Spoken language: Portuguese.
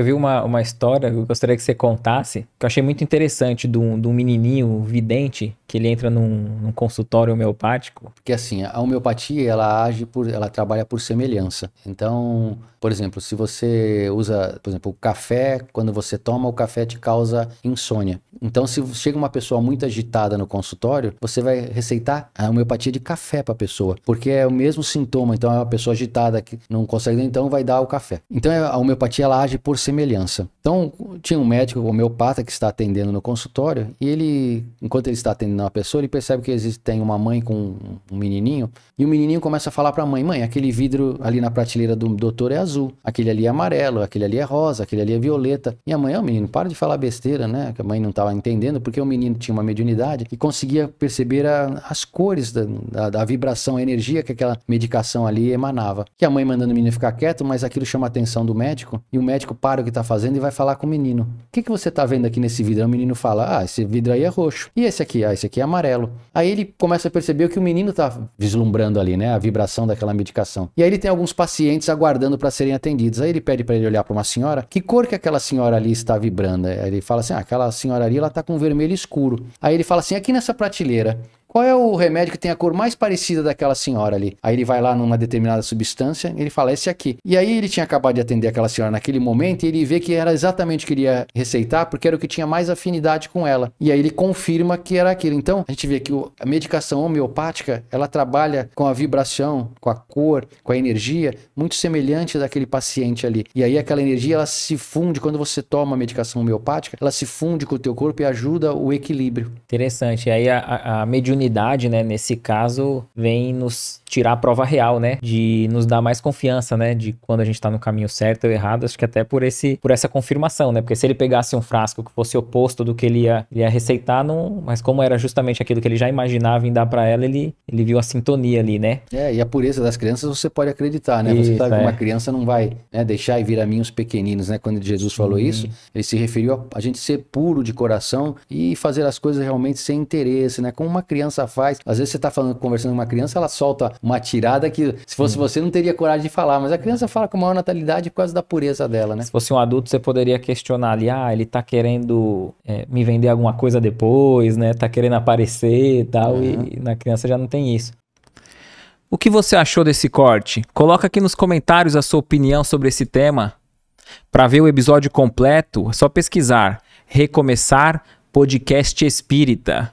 vi uma, uma história que eu gostaria que você contasse, que eu achei muito interessante, de um, de um menininho vidente, que ele entra num, num, consultório homeopático. Porque assim, a homeopatia, ela age por, ela trabalha por semelhança. Então, por exemplo, se você usa, por exemplo, o café, quando você toma, o café te causa insônia. Então, se chega uma pessoa muito agitada no consultório, você vai receitar a homeopatia de café para a pessoa, porque é o mesmo sintoma. Então, é uma pessoa agitada que não consegue, então vai dar o café. Então, é, a homeopatia, ela age por semelhança. Então, tinha um médico homeopata que está atendendo no consultório e ele, enquanto ele está atendendo uma pessoa, ele percebe que existe, tem uma mãe com um menininho e o menininho começa a falar para a mãe: mãe, aquele vidro ali na prateleira do doutor é azul, aquele ali é amarelo, aquele ali é rosa, aquele ali é violeta. E a mãe, ó, oh, menino, para de falar besteira, né? Que a mãe não estava entendendo porque o menino tinha uma mediunidade e conseguia perceber a, as cores da, da, da, vibração, a energia que aquela medicação ali emanava. Que a mãe mandando o menino ficar quieto, mas aquilo chama a atenção do médico e o médico para para o que está fazendo e vai falar com o menino. O que, que você está vendo aqui nesse vidro? o menino fala, ah, esse vidro aí é roxo. E esse aqui? Ah, esse aqui é amarelo. Aí ele começa a perceber o que o menino está vislumbrando ali, né? A vibração daquela medicação. E aí ele tem alguns pacientes aguardando para serem atendidos. Aí ele pede para ele olhar para uma senhora, que cor que aquela senhora ali está vibrando? Aí ele fala assim, ah, aquela senhora ali, ela está com vermelho escuro. Aí ele fala assim, aqui nessa prateleira, qual é o remédio que tem a cor mais parecida daquela senhora ali? Aí ele vai lá numa determinada substância, ele fala, esse aqui. E aí ele tinha acabado de atender aquela senhora naquele momento e ele vê que era exatamente o que ele ia receitar, porque era o que tinha mais afinidade com ela. E aí ele confirma que era aquilo. Então, a gente vê que a medicação homeopática, ela trabalha com a vibração, com a cor, com a energia, muito semelhante daquele paciente ali. E aí aquela energia, ela se funde, quando você toma a medicação homeopática, ela se funde com o teu corpo e ajuda o equilíbrio. Interessante. E aí a, a mediunidade oportunidade, né, nesse caso, vem nos tirar a prova real, né, de nos dar mais confiança, né, de quando a gente tá no caminho certo ou errado, acho que até por esse por essa confirmação, né? Porque se ele pegasse um frasco que fosse oposto do que ele ia, ia receitar, não, mas como era justamente aquilo que ele já imaginava em dar para ela, ele ele viu a sintonia ali, né? É, e a pureza das crianças você pode acreditar, né? Isso, você sabe é. que uma criança não vai, né, deixar e vir a mim os pequeninos, né? Quando Jesus falou uhum. isso, ele se referiu a, a gente ser puro de coração e fazer as coisas realmente sem interesse, né? Como uma criança criança faz. Às vezes você está conversando com uma criança, ela solta uma tirada que se fosse hum. você não teria coragem de falar, mas a criança fala com maior natalidade por causa da pureza dela, né? Se fosse um adulto, você poderia questionar ali, ah, ele está querendo é, me vender alguma coisa depois, né? Tá querendo aparecer e tal, e na criança já não tem isso. O que você achou desse corte? Coloca aqui nos comentários a sua opinião sobre esse tema. Para ver o episódio completo, é só pesquisar Recomeçar Podcast Espírita.